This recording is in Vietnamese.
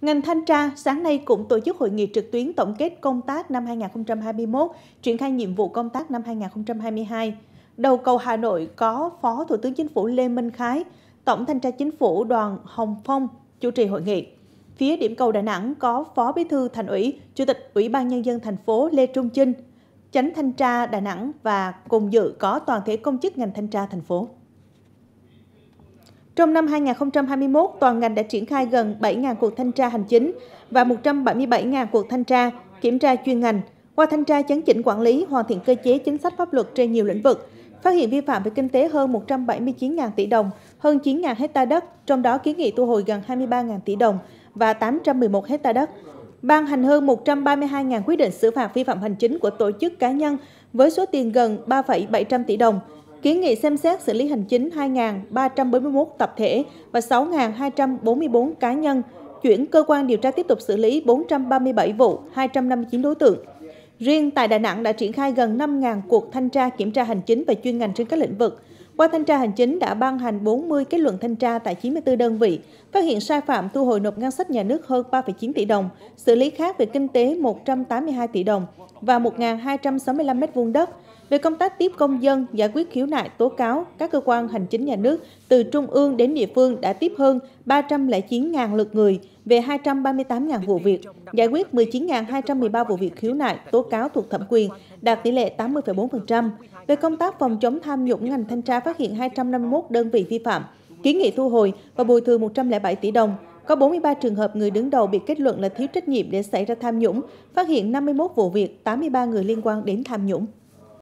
Ngành thanh tra sáng nay cũng tổ chức hội nghị trực tuyến tổng kết công tác năm 2021, triển khai nhiệm vụ công tác năm 2022. Đầu cầu Hà Nội có Phó Thủ tướng Chính phủ Lê Minh Khái, Tổng thanh tra Chính phủ Đoàn Hồng Phong chủ trì hội nghị. Phía điểm cầu Đà Nẵng có Phó Bí thư Thành ủy, Chủ tịch Ủy ban nhân dân thành phố Lê Trung Chinh, Chánh thanh tra Đà Nẵng và cùng dự có toàn thể công chức ngành thanh tra thành phố. Trong năm 2021, toàn ngành đã triển khai gần 7.000 cuộc thanh tra hành chính và 177.000 cuộc thanh tra, kiểm tra chuyên ngành. Qua thanh tra chấn chỉnh quản lý, hoàn thiện cơ chế chính sách pháp luật trên nhiều lĩnh vực, phát hiện vi phạm về kinh tế hơn 179.000 tỷ đồng, hơn 9.000 hecta đất, trong đó kiến nghị thu hồi gần 23.000 tỷ đồng và 811 hecta đất. Ban hành hơn 132.000 quyết định xử phạt vi phạm hành chính của tổ chức cá nhân với số tiền gần 3,700 tỷ đồng, kiến nghị xem xét xử lý hành chính 2.341 tập thể và 6.244 cá nhân, chuyển cơ quan điều tra tiếp tục xử lý 437 vụ, 259 đối tượng. Riêng tại Đà Nẵng đã triển khai gần 5.000 cuộc thanh tra kiểm tra hành chính và chuyên ngành trên các lĩnh vực, qua thanh tra hành chính đã ban hành 40 kết luận thanh tra tại 94 đơn vị, phát hiện sai phạm thu hồi nộp ngân sách nhà nước hơn 3,9 tỷ đồng, xử lý khác về kinh tế 182 tỷ đồng và 1.265 m2 đất. Về công tác tiếp công dân, giải quyết khiếu nại, tố cáo, các cơ quan hành chính nhà nước từ trung ương đến địa phương đã tiếp hơn 309.000 lượt người, về 238.000 vụ việc, giải quyết 19.213 vụ việc khiếu nại, tố cáo thuộc thẩm quyền, đạt tỷ lệ 80,4%. Về công tác phòng chống tham nhũng, ngành thanh tra phát hiện 251 đơn vị vi phạm, kiến nghị thu hồi và bồi thường 107 tỷ đồng. Có 43 trường hợp người đứng đầu bị kết luận là thiếu trách nhiệm để xảy ra tham nhũng, phát hiện 51 vụ việc, 83 người liên quan đến tham nhũng.